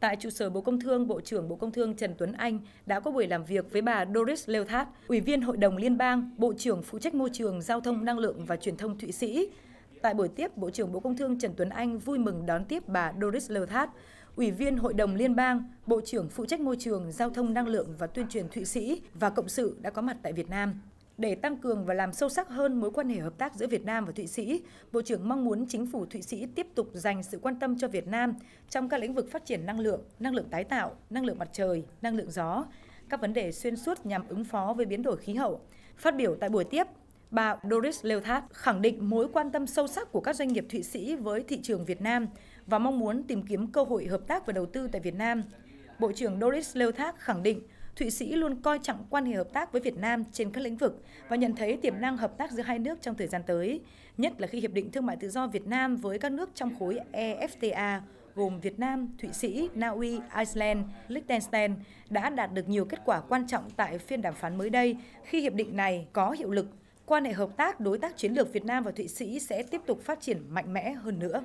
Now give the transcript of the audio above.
Tại trụ sở Bộ Công Thương, Bộ trưởng Bộ Công Thương Trần Tuấn Anh đã có buổi làm việc với bà Doris Leothard, Ủy viên Hội đồng Liên bang, Bộ trưởng phụ trách môi trường, giao thông, năng lượng và truyền thông Thụy Sĩ. Tại buổi tiếp, Bộ trưởng Bộ Công Thương Trần Tuấn Anh vui mừng đón tiếp bà Doris Leothard, Ủy viên Hội đồng Liên bang, Bộ trưởng phụ trách môi trường, giao thông, năng lượng và tuyên truyền Thụy Sĩ và Cộng sự đã có mặt tại Việt Nam. Để tăng cường và làm sâu sắc hơn mối quan hệ hợp tác giữa Việt Nam và Thụy Sĩ, Bộ trưởng mong muốn chính phủ Thụy Sĩ tiếp tục dành sự quan tâm cho Việt Nam trong các lĩnh vực phát triển năng lượng, năng lượng tái tạo, năng lượng mặt trời, năng lượng gió, các vấn đề xuyên suốt nhằm ứng phó với biến đổi khí hậu. Phát biểu tại buổi tiếp, bà Doris Leotard khẳng định mối quan tâm sâu sắc của các doanh nghiệp Thụy Sĩ với thị trường Việt Nam và mong muốn tìm kiếm cơ hội hợp tác và đầu tư tại Việt Nam. Bộ trưởng Doris Leotard khẳng định Thụy Sĩ luôn coi trọng quan hệ hợp tác với Việt Nam trên các lĩnh vực và nhận thấy tiềm năng hợp tác giữa hai nước trong thời gian tới, nhất là khi Hiệp định Thương mại Tự do Việt Nam với các nước trong khối EFTA gồm Việt Nam, Thụy Sĩ, Na Uy, Iceland, Liechtenstein đã đạt được nhiều kết quả quan trọng tại phiên đàm phán mới đây khi hiệp định này có hiệu lực. Quan hệ hợp tác đối tác chiến lược Việt Nam và Thụy Sĩ sẽ tiếp tục phát triển mạnh mẽ hơn nữa.